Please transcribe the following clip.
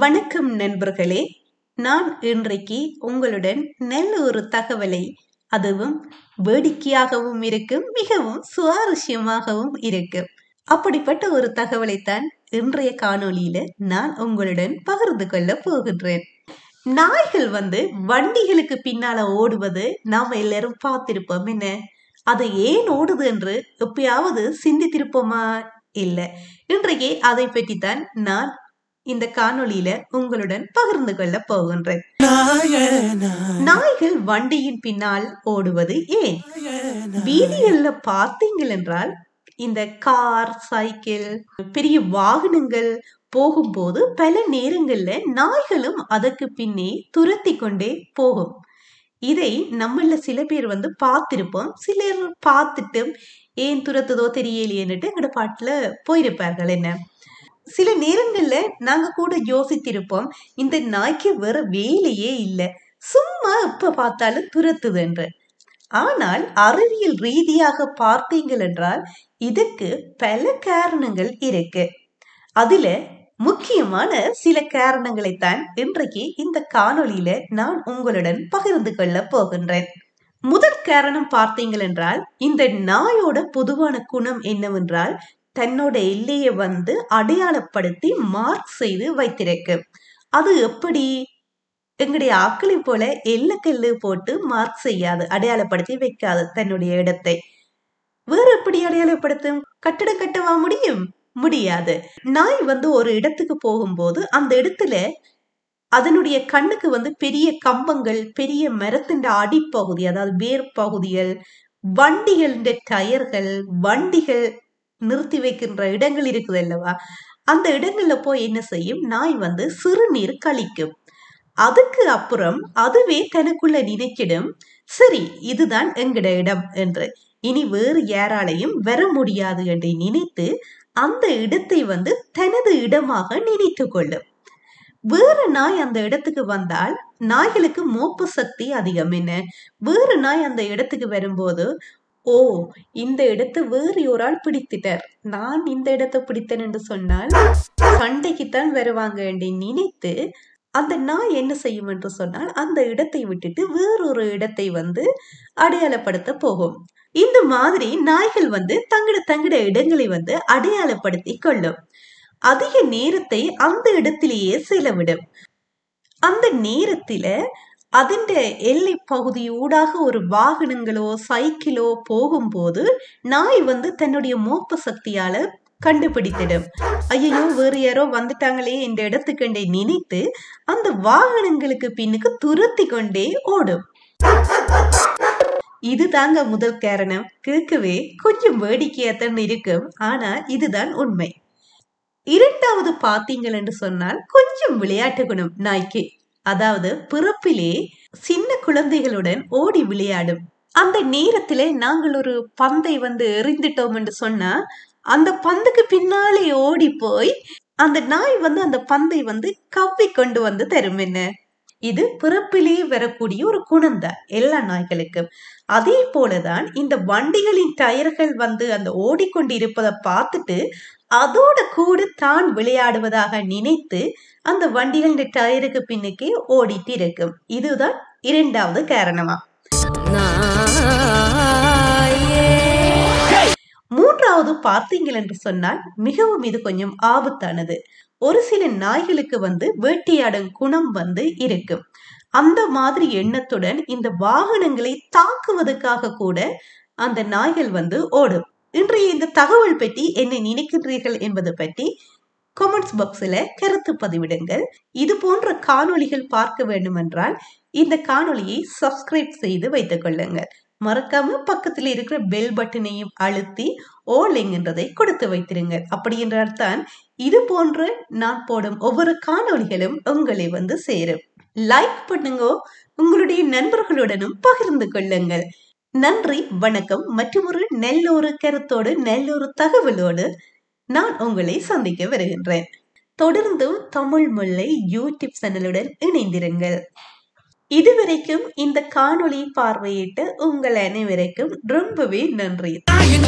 வணக்கம் நண்பர்களே நான் இன்றைக்கு உங்களுடன் நல்ல ஒரு தகவலை அதுவும் வேடிக்கையாகவும் இருக்கும் மிகவும் சுவாரஸ்யமாகவும் இருக்கும் அப்படிப்பட்ட ஒரு தகவலைத்தான் இன்றைய காணொளியில நான் உங்களுடன் பகிர்ந்து கொள்ள போகின்றேன் நாய்கள் வந்து வண்டிகளுக்கு பின்னால ஓடுவது நாம் எல்லாரும் பார்த்திருப்போம் என்ன அது ஏன் ஓடுது என்று எப்பயாவது சிந்தித்திருப்போமா இல்லை இன்றைக்கு அதை பற்றி தான் நான் இந்த காணொளியில உங்களுடன் பகிர்ந்து கொள்ள போகின்றேன் நாய்கள் வண்டியின் பின்னால் ஓடுவது ஏன் வீதிகள்ல பார்த்தீங்கள் என்றால் இந்த கார் சைக்கிள் பெரிய வாகனங்கள் போகும்போது பல நேரங்கள்ல நாய்களும் அதற்கு பின்னே துரத்தி கொண்டே போகும் இதை நம்மள சில பேர் வந்து பார்த்திருப்போம் சிலர் பார்த்துட்டு ஏன் துரத்துதோ தெரியலையேன்னுட்டு எங்களோட பாட்டுல போயிருப்பார்கள் என்ன சில நேரங்கள்ல நாங்க கூட யோசித்திருப்போம் இந்த நாய்க்கு வேற வேலையே இல்லை சும்மா இப்ப பார்த்தாலும் துரத்துது என்று ஆனால் அறிவியல் ரீதியாக பார்த்தீங்கள் என்றால் இதுக்கு பல காரணங்கள் இருக்கு அதுல முக்கியமான சில காரணங்களைத்தான் இன்றைக்கு இந்த காணொளியில நான் உங்களுடன் பகிர்ந்து கொள்ள போகின்றேன் முதற் காரணம் பார்த்தீங்கள் என்றால் இந்த நாயோட பொதுவான குணம் என்னவென்றால் தன்னோட எல்லையை வந்து அடையாளப்படுத்தி மார்க் செய்து வைத்திருக்கு அது எப்படி எங்களுடைய ஆக்களை போல கல்லு போட்டு மார்க் செய்யாது அடையாளப்படுத்தி வைக்காது தன்னுடைய இடத்தை வேறு எப்படி அடையாளப்படுத்தும் கட்டிட கட்டவா முடியும் முடியாது நாய் வந்து ஒரு இடத்துக்கு போகும்போது அந்த இடத்துல அதனுடைய கண்ணுக்கு வந்து பெரிய கம்பங்கள் பெரிய மரத்தின் அடிப்பகுதி அதாவது வேர் பகுதிகள் வண்டிகளின் டயர்கள் வண்டிகள் நிறுத்தி வைக்கின்ற இடங்கள் இருக்குது அல்லவா அந்த இடங்கள்ல போய் என்ன செய்யும் நாய் வந்து சிறுநீர் கழிக்கும் அதுக்கு அப்புறம் அதுவே தனக்குள்ள நினைக்கிடும் சரி இதுதான் எங்கட இடம் என்று இனி வேறு யாராலையும் வர முடியாது என்று நினைத்து அந்த இடத்தை வந்து தனது இடமாக நினைத்து கொள்ளும் வேறு நாய் அந்த இடத்துக்கு வந்தால் நாய்களுக்கு மோப்பு சக்தி அதிகம் என்ன வேறு நாய் அந்த இடத்துக்கு வரும்போது ஓ! இந்த இடத்தை வேறு ஆள் பிடித்திட்டர். நான் இந்த இடத்தை பிடித்தேன் என்று சொன்னால், சண்டைக்குத்தான் வருவாங்க என்று நினைத்து, அந்த நாய் என்ன செய்யும் என்று சொன்னால், அந்த இடத்தை விட்டுட்டு வேறொரு இடத்தை வந்து அடையாளப்படுத்தப் போகும். இந்த மாதிரி நாய்கள் வந்து தங்கட தங்கட இடங்களை வந்து அடையாளப்படுத்தி கொள்ளும். அதிக நேரத்தை அந்த இடத்திலேயே செலவிடும். அந்த நேரத்தில பகுதி ஊடாக ஒரு வாகனங்களோ சைக்கிளோ போகும்போது நாய் வந்து தன்னுடைய மோப்ப சக்தியால கண்டுபிடித்திடும் ஐயோ வேறு யாரோ வந்துட்டாங்களே என்ற இடத்துக்கண்டே நினைத்து அந்த வாகனங்களுக்கு பின்னுக்கு துரத்தி கொண்டே ஓடும் இதுதாங்க முதல் காரணம் கேட்கவே கொஞ்சம் வேடிக்கையாத்தான் இருக்கும் ஆனா இதுதான் உண்மை இரண்டாவது பாத்தீங்கள் என்று சொன்னால் கொஞ்சம் விளையாட்டு குணம் நாய்க்கு அதாவது பிறப்பிலே சின்ன குழந்தைகளுடன் ஓடி விளையாடும் அந்த நேரத்திலே நாங்கள் ஒரு பந்தை வந்து எறிந்துட்டோம் என்று சொன்னா அந்த பந்துக்கு பின்னாலே ஓடி போய் அந்த நாய் வந்து அந்த பந்தை வந்து கவ்வி கொண்டு வந்து தரும் என்ன இது பிறப்பிலே வரக்கூடிய ஒரு குணந்த எல்லா நாய்களுக்கும் அதே போலதான் இந்த வண்டிகளின் டயர்கள் வந்து அந்த ஓடிக்கொண்டு இருப்பதை பார்த்துட்டு அதோட கூட தான் விளையாடுவதாக நினைத்து அந்த வண்டிகளின் டயருக்கு பின்னுக்கே ஓடிட்டு இருக்கும் இதுதான் இரண்டாவது காரணமா மூன்றாவது பார்த்தீங்கள் என்று சொன்னால் மிகவும் இது கொஞ்சம் ஆபத்தானது ஒரு சில நாய்களுக்கு வந்து வேட்டையாடும் குணம் வந்து இருக்கும் அந்த மாதிரி எண்ணத்துடன் இந்த வாகனங்களை தாக்குவதற்காக கூட அந்த நாய்கள் வந்து ஓடும் இன்றைய இந்த தகவல் பற்றி என்ன நினைக்கின்றீர்கள் என்பது பற்றி கமெண்ட்ஸ் பாக்ஸில் கருத்து பதிவிடுங்கள் இது போன்ற காணொளிகள் பார்க்க வேண்டுமென்றால் இந்த காணொளியை சப்ஸ்கிரைப் செய்து வைத்துக் கொள்ளுங்கள் மறக்காம பக்கத்தில் இருக்கிற பெல் பட்டனையும் அழுத்தி ஓல் என்றதை கொடுத்து வைத்திருங்கள் அப்படி என்றால்தான் இது போன்று நான் போடும் ஒவ்வொரு காணொலிகளும் உங்களை வந்து சேரும் லைக் பண்ணுங்க உங்களுடைய நண்பர்களுடனும் பகிர்ந்து கொள்ளுங்கள் நன்றி வணக்கம் மற்றும் ஒரு நல்லொரு கருத்தோடு நல்லொரு தகவலோடு நான் உங்களை சந்திக்க வருகின்றேன் தொடர்ந்து தமிழ் முல்லை யூடியூப் சேனலுடன் இணைந்திருங்கள் இதுவரைக்கும் இந்த காணொளி பார்வையிட்டு உங்கள் அனைவருக்கும் ரொம்பவே நன்றி